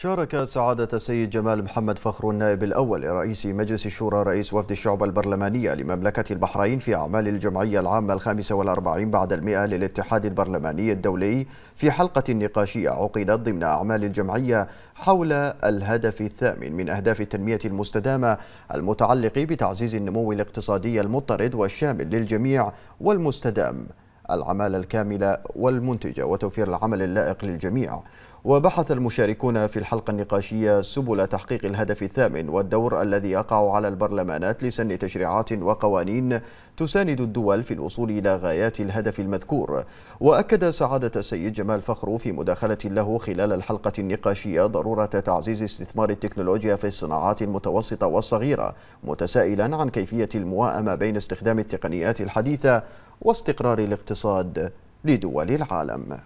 شارك سعادة السيد جمال محمد فخر النائب الأول رئيس مجلس الشورى رئيس وفد الشعب البرلمانية لمملكة البحرين في أعمال الجمعية العامة الخامسة والأربعين بعد المئة للاتحاد البرلماني الدولي في حلقة نقاشية عقدت ضمن أعمال الجمعية حول الهدف الثامن من أهداف التنمية المستدامة المتعلق بتعزيز النمو الاقتصادي المضطرد والشامل للجميع والمستدام العمالة الكاملة والمنتجة وتوفير العمل اللائق للجميع وبحث المشاركون في الحلقة النقاشية سبل تحقيق الهدف الثامن والدور الذي يقع على البرلمانات لسن تشريعات وقوانين تساند الدول في الوصول إلى غايات الهدف المذكور وأكد سعادة السيد جمال فخرو في مداخلة له خلال الحلقة النقاشية ضرورة تعزيز استثمار التكنولوجيا في الصناعات المتوسطة والصغيرة متسائلا عن كيفية المواءمة بين استخدام التقنيات الحديثة واستقرار الاقتصاد لدول العالم